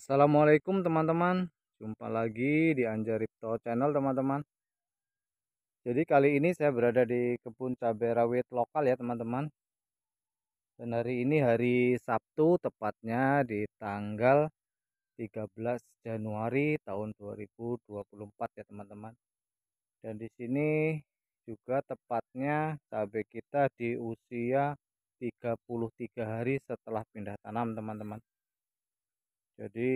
Assalamualaikum teman-teman Jumpa lagi di Anjaripto channel teman-teman Jadi kali ini saya berada di kebun cabai rawit lokal ya teman-teman Dan hari ini hari Sabtu tepatnya di tanggal 13 Januari tahun 2024 ya teman-teman Dan di sini juga tepatnya cabai kita di usia 33 hari setelah pindah tanam teman-teman jadi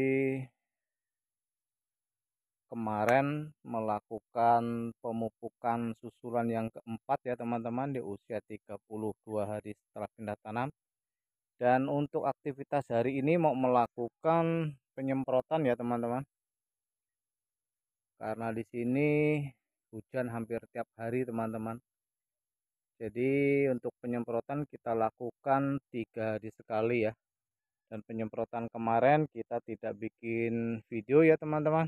kemarin melakukan pemupukan susulan yang keempat ya teman-teman di usia 32 hari setelah pindah tanam dan untuk aktivitas hari ini mau melakukan penyemprotan ya teman-teman karena di sini hujan hampir tiap hari teman-teman jadi untuk penyemprotan kita lakukan tiga hari sekali ya dan penyemprotan kemarin kita tidak bikin video ya teman-teman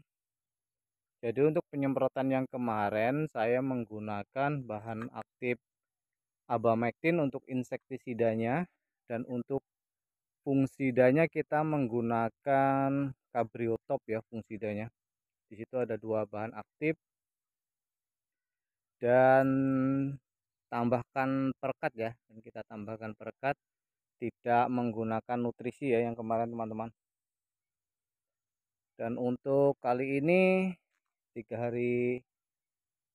jadi untuk penyemprotan yang kemarin saya menggunakan bahan aktif abamectin untuk insektisidanya dan untuk fungsidanya kita menggunakan kabriotop ya fungsidanya di situ ada dua bahan aktif dan tambahkan perkat ya dan kita tambahkan perkat tidak menggunakan nutrisi ya yang kemarin teman-teman dan untuk kali ini tiga hari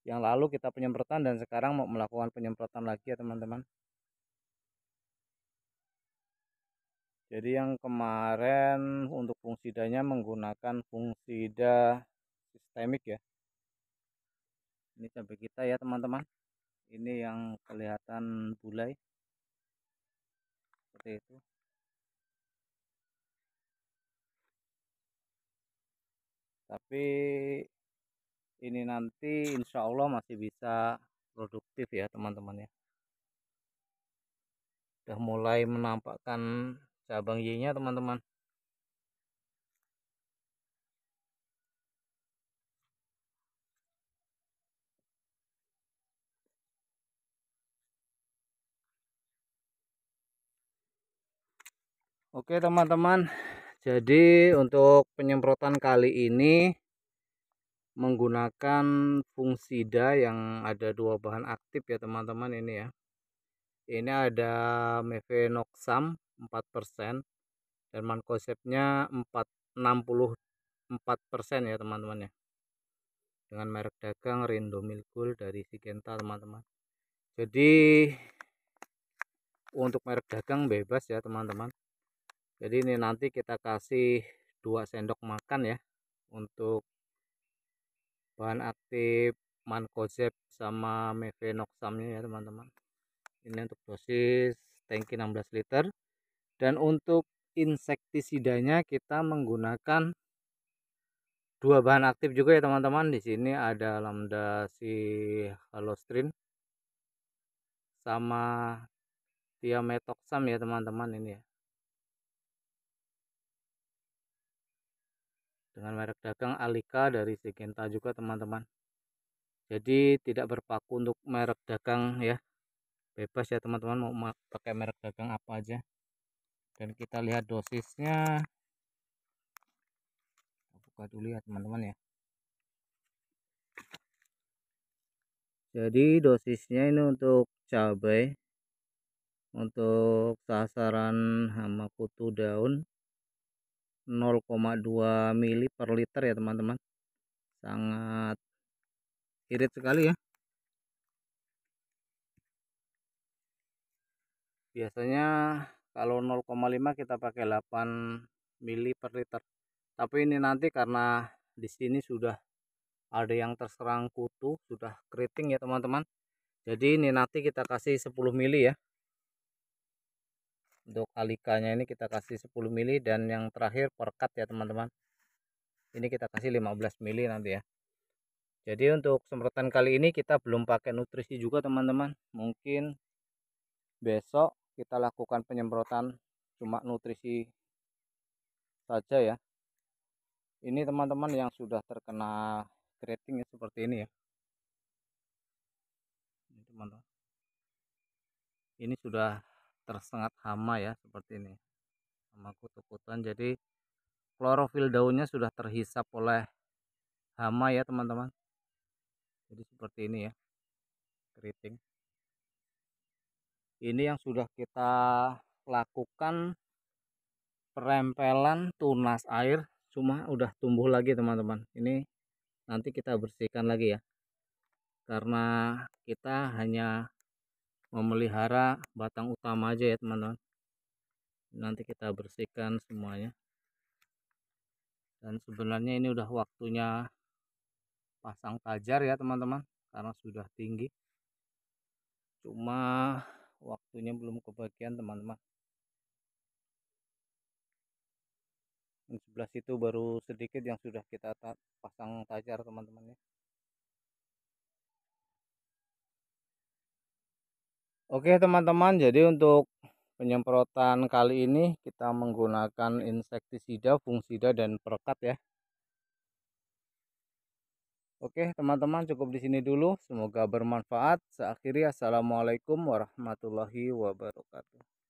yang lalu kita penyemprotan dan sekarang mau melakukan penyemprotan lagi ya teman-teman jadi yang kemarin untuk fungsidanya menggunakan fungsida sistemik ya ini cabai kita ya teman-teman ini yang kelihatan bulai seperti itu tapi ini nanti insya Allah masih bisa produktif ya teman-teman ya udah mulai menampakkan cabang Y nya teman-teman Oke teman-teman jadi untuk penyemprotan kali ini menggunakan fungsida yang ada dua bahan aktif ya teman-teman ini ya ini ada mevenoxam 4% dan mankosepnya 464% ya teman-teman ya dengan merek dagang Rindomilkul dari Sigenta teman-teman jadi untuk merek dagang bebas ya teman-teman jadi ini nanti kita kasih dua sendok makan ya untuk bahan aktif mancozeb sama mevenoxamnya ya teman-teman ini untuk dosis tangki 16 liter dan untuk insektisidanya kita menggunakan dua bahan aktif juga ya teman-teman di sini ada lambda si halostrin sama tiametoxam ya teman-teman ini ya dengan merek dagang Alika dari Sigenta juga teman-teman jadi tidak berpaku untuk merek dagang ya bebas ya teman-teman mau pakai merek dagang apa aja dan kita lihat dosisnya buka dulu ya teman-teman ya jadi dosisnya ini untuk cabai untuk sasaran hama kutu daun 0,2 mili per liter ya teman-teman sangat irit sekali ya biasanya kalau 0,5 kita pakai 8 mili per liter tapi ini nanti karena di sini sudah ada yang terserang kutu sudah keriting ya teman-teman jadi ini nanti kita kasih 10 mili ya untuk alikanya ini kita kasih 10 mili dan yang terakhir perkat ya teman-teman ini kita kasih 15 mili nanti ya jadi untuk semprotan kali ini kita belum pakai nutrisi juga teman-teman mungkin besok kita lakukan penyemprotan cuma nutrisi saja ya ini teman-teman yang sudah terkena keriting ya, seperti ini ya ini teman-teman ini sudah tersengat hama ya seperti ini hama kutu-kutuan jadi klorofil daunnya sudah terhisap oleh hama ya teman-teman jadi seperti ini ya keriting ini yang sudah kita lakukan perempelan tunas air cuma udah tumbuh lagi teman-teman ini nanti kita bersihkan lagi ya karena kita hanya memelihara batang utama aja ya teman-teman nanti kita bersihkan semuanya dan sebenarnya ini udah waktunya pasang tajar ya teman-teman karena sudah tinggi cuma waktunya belum kebagian teman-teman yang sebelah situ baru sedikit yang sudah kita pasang tajar teman-teman ya Oke teman-teman jadi untuk penyemprotan kali ini kita menggunakan insektisida, fungisida dan perekat ya. Oke teman-teman cukup di sini dulu semoga bermanfaat. Seakhiri assalamualaikum warahmatullahi wabarakatuh.